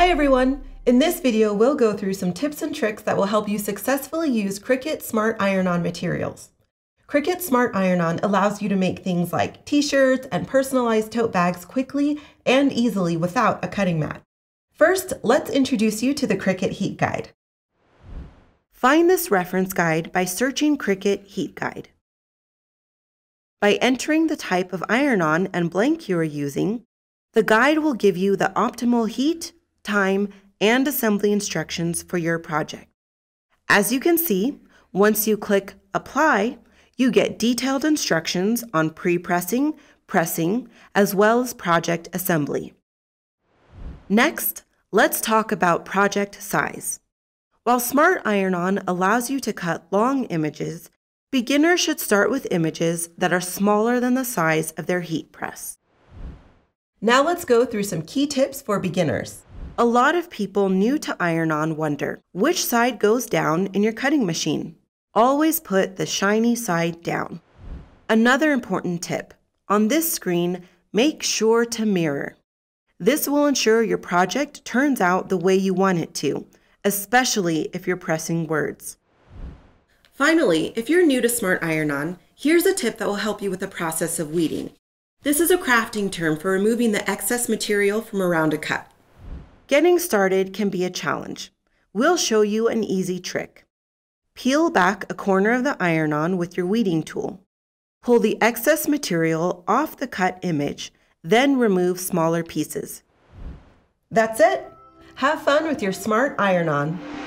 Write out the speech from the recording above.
Hi everyone! In this video, we'll go through some tips and tricks that will help you successfully use Cricut Smart Iron-On materials. Cricut Smart Iron-On allows you to make things like t-shirts and personalized tote bags quickly and easily without a cutting mat. First, let's introduce you to the Cricut Heat Guide. Find this reference guide by searching Cricut Heat Guide. By entering the type of iron-on and blank you are using, the guide will give you the optimal heat time, and assembly instructions for your project. As you can see, once you click Apply, you get detailed instructions on pre-pressing, pressing, as well as project assembly. Next, let's talk about project size. While Smart Iron-On allows you to cut long images, beginners should start with images that are smaller than the size of their heat press. Now let's go through some key tips for beginners. A lot of people new to iron on wonder which side goes down in your cutting machine. Always put the shiny side down. Another important tip on this screen, make sure to mirror. This will ensure your project turns out the way you want it to, especially if you're pressing words. Finally, if you're new to Smart Iron On, here's a tip that will help you with the process of weeding. This is a crafting term for removing the excess material from around a cut. Getting started can be a challenge. We'll show you an easy trick. Peel back a corner of the iron-on with your weeding tool. Pull the excess material off the cut image, then remove smaller pieces. That's it! Have fun with your smart iron-on.